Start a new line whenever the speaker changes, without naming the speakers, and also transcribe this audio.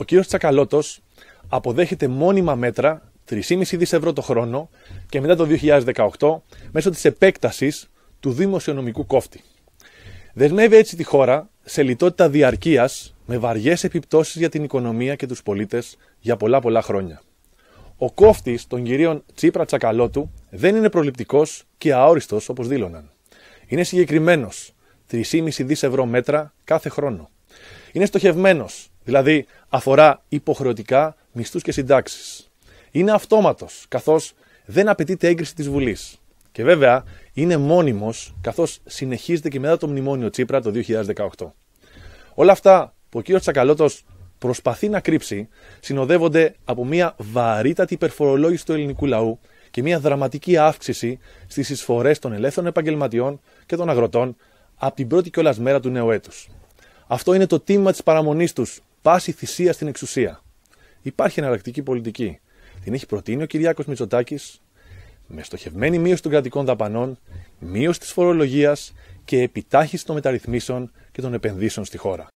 Ο κύριος Τσακαλώτος αποδέχεται μόνιμα μέτρα 3,5 δις ευρώ το χρόνο και μετά το 2018 μέσω της επέκτασης του δημοσιονομικού κόφτη. Δεσμεύει έτσι τη χώρα σε λιτότητα διαρκείας με βαριές επιπτώσεις για την οικονομία και τους πολίτες για πολλά πολλά χρόνια. Ο κόφτης των κυρίων Τσίπρα Τσακαλώτου δεν είναι προληπτικός και αόριστος όπως δήλωναν. Είναι συγκεκριμένος. 3,5 δις ευρώ μέτρα κάθε χρόνο. Είναι στοχευμένος Δηλαδή αφορά υποχρεωτικά μισθούς και συντάξεις. Είναι αυτόματος, καθώς δεν απαιτείται έγκριση της Βουλής. Και βέβαια είναι μόνιμος, καθώς συνεχίζεται και μετά το μνημόνιο Τσίπρα το 2018. Όλα αυτά που ο κ. Τσακαλώτος προσπαθεί να κρύψει συνοδεύονται από μια βαρύτατη υπερφορολόγηση του ελληνικού λαού και μια δραματική αύξηση στις εισφορές των ελεύθερων επαγγελματιών και των αγροτών από την πρώτη κιόλας μέρα του νέου έτους. Αυτό είναι το τίμημα της παραμονής τους πάση θυσία στην εξουσία. Υπάρχει εναλλακτική πολιτική. Την έχει προτείνει ο Κυριάκος Μητσοτάκης με στοχευμένη μείωση των κρατικών δαπανών, μείωση της φορολογίας και επιτάχυση των μεταρρυθμίσεων και των επενδύσεων στη χώρα.